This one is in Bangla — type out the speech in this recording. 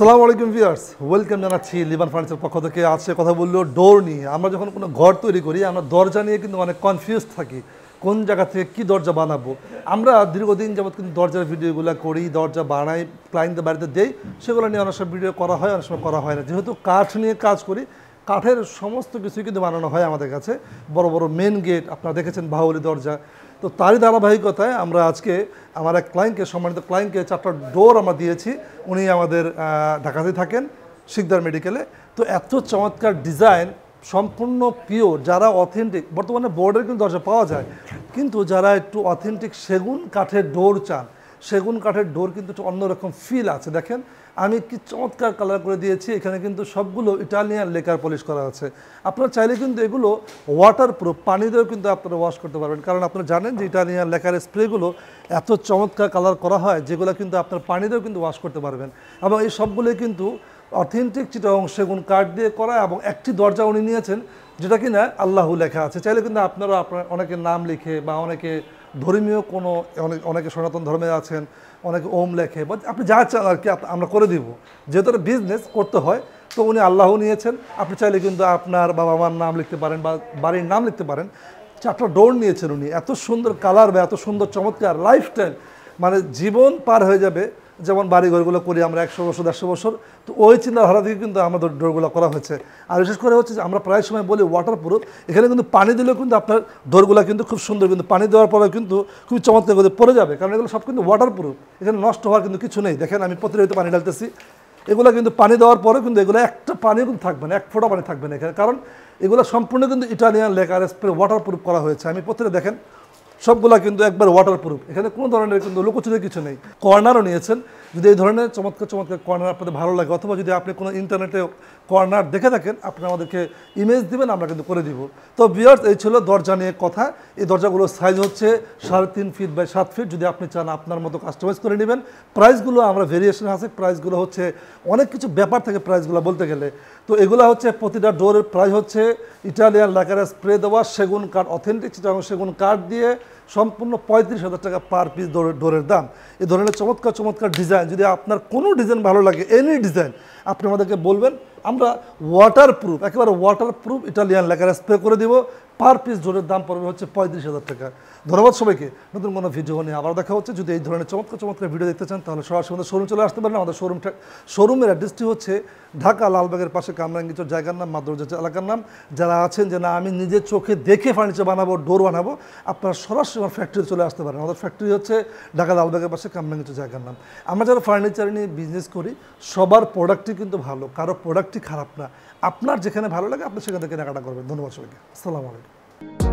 সালাম আলাইকুম ভিয়ার্স ওয়েলকাম জানাচ্ছি লিবান ফার্নিচার পক্ষ থেকে আজকে কথা বললো ডোর নিয়ে আমরা যখন কোনো ঘর তৈরি করি আমরা দরজা নিয়ে কিন্তু অনেক কনফিউজ থাকি কোন জায়গা থেকে কি দরজা বানাবো আমরা দীর্ঘদিন যাবৎ কিন্তু দরজার ভিডিওগুলো করি দরজা বানাই ক্লাইন্টদের বাড়িতে দেই সেগুলো নিয়ে অনেক সময় ভিডিও করা হয় অনেক সময় করা হয় না যেহেতু কাঠ নিয়ে কাজ করি কাঠের সমস্ত কিছুই কিন্তু বানানো হয় আমাদের কাছে বড় বড় মেন গেট আপনারা দেখেছেন বাহুলি দরজা তো তারই ধারাবাহিকতায় আমরা আজকে আমার এক ক্লায়েন্টকে সম্মানিত ক্লায়েন্টকে চারটা ডোর আমরা দিয়েছি উনি আমাদের ঢাকাতেই থাকেন শিকদার মেডিকেলে তো এত চমৎকার ডিজাইন সম্পূর্ণ পিওর যারা অথেন্টিক বর্তমানে বোর্ডের কিন্তু দরজা পাওয়া যায় কিন্তু যারা একটু অথেন্টিক সেগুন কাঠের ডোর চান সেগুন কাঠের ডোর কিন্তু একটু অন্যরকম ফিল আছে দেখেন আমি কি চমৎকার কালার করে দিয়েছি এখানে কিন্তু সবগুলো ইটালিয়ান লেকার পলিশ করা আছে আপনারা চাইলে কিন্তু এগুলো ওয়াটার প্রুফ পানি দিয়েও কিন্তু আপনারা ওয়াশ করতে পারবেন কারণ আপনারা জানেন যে ইটালিয়ান লেকার স্প্রেগুলো এত চমৎকার কালার করা হয় যেগুলো কিন্তু আপনার পানি দিয়েও কিন্তু ওয়াশ করতে পারবেন এবং এই সবগুলোই কিন্তু অথেন্টিক চিটাং সেগুন কাঠ দিয়ে করা এবং একটি দরজা উনি নিয়েছেন যেটা কিনা আল্লাহ লেখা আছে চাইলে কিন্তু আপনারা আপনার অনেকে নাম লিখে বা অনেকে ধর্মীয় কোনো অনেকে সনাতন ধর্মে আছেন অনেকে ওম লেখে বা আপনি যা চান আর কি আমরা করে দিব যেহেতু বিজনেস করতে হয় তো উনি আল্লাহ নিয়েছেন আপনি চাইলে কিন্তু আপনার বাবা মার নাম লিখতে পারেন বা বাড়ির নাম লিখতে পারেন চারটা ডোর নিয়েছেন উনি এত সুন্দর কালার বা এত সুন্দর চমৎকার লাইফস্টাইল মানে জীবন পার হয়ে যাবে যেমন বাড়িঘরগুলো করি আমরা একশো বছর দেড়শো বছর তো ওই চিন্তাধারা থেকে কিন্তু আমাদের ডোরগুলো করা হয়েছে আর বিশেষ করে হচ্ছে আমরা প্রায় সময় বলি ওয়াটার প্রুফ এখানে কিন্তু পানি দিলেও কিন্তু আপনার ডোরগুলো কিন্তু খুব সুন্দর কিন্তু পানি দেওয়ার পরেও কিন্তু খুব চমৎকার করে পড়ে যাবে কারণ এগুলো সব কিন্তু ওয়াটার প্রুফ এখানে নষ্ট হওয়ার কিন্তু কিছু নেই দেখেন আমি প্রতিনিয়ত পানি ডালতেছি এগুলো কিন্তু পানি দেওয়ার পরেও কিন্তু এগুলো একটা পানিও কিন্তু থাকবে না এক ফোঁটা পানি থাকবে না এখানে কারণ এগুলো সম্পূর্ণ কিন্তু Italian lacquer spray waterproof করা হয়েছে আমি প্রতিটা দেখেন সবগুলা কিন্তু একবার ওয়াটার প্রুফ এখানে কোনো ধরনের কিন্তু লুকোচুরি কিছু নেই কর্নারও নিয়েছেন যদি এই ধরনের চমৎকার চমৎকার কর্নার আপনাদের ভালো লাগে অথবা যদি আপনি কোনো ইন্টারনেটে কর্নার দেখে থাকেন আপনি আমাদেরকে ইমেজ দিবেন আমরা কিন্তু করে দিব তো বিয়ার্স এই ছিল দরজা নিয়ে কথা এই দরজাগুলোর সাইজ হচ্ছে সাড়ে তিন ফিট বাই সাত ফিট যদি আপনি চান আপনার মতো কাস্টমাইজ করে নেবেন প্রাইসগুলো আমরা ভেরিয়েশন আছে প্রাইসগুলো হচ্ছে অনেক কিছু ব্যাপার থাকে প্রাইসগুলো বলতে গেলে তো এগুলো হচ্ছে প্রতিটা ডোরের প্রাইস হচ্ছে ইটালিয়ান লাকারে স্প্রে দেওয়া সেগুন কাঠ অথেন্টিক সেগুন কাঠ দিয়ে সম্পূর্ণ পঁয়ত্রিশ হাজার টাকা পার পিস ডোরের দাম এ ধরনের চমৎকার চমৎকার ডিজাইন যদি আপনার কোনো ডিজাইন ভালো লাগে এনি ডিজাইন আপনি আমাদেরকে বলবেন আমরা ওয়াটার প্রুফ একেবারে waterproof Italian lacquer spray করে দিব পার পিস জোরের দাম পড়বে হচ্ছে পঁয়ত্রিশ হাজার টাকা ধন্যবাদ সবাইকে নতুন কোনো ভিডিও নিয়ে আবার দেখা হচ্ছে যদি এই ধরনের চমৎকার চমৎকার ভিডিও দেখতে চান তাহলে সরাসরি আমাদের শোরুম চলে আসতে পারেন আমাদের শোরুম শোরুমের অ্যাড্রেসটি হচ্ছে ঢাকা লালবাগের পাশে কামরাঙ্গিচর জায়গার নাম মাদ্রজা এলাকার নাম যারা আছেন যে না আমি নিজের চোখে দেখে ফার্নিচার বানাবো ডোর বানাবো আপনারা সরাসরি আমার ফ্যাক্টরি চলে আসতে পারেন আমাদের ফ্যাক্টরি হচ্ছে ঢাকা লালবাগের পাশে কামরাঙ্গিচর জায়গার নাম আমরা যারা ফার্নিচার নিয়ে বিজনেস করি সবার প্রোডাক্টটি কিন্তু ভালো কারো প্রোডাক্টটি খারাপ না আপনার যেখানে ভালো লাগে আপনি সেখান থেকে কেনাকাটা করবেন ধন্যবাদ সবাইকে আসসালামু আলাইকুম Thank you.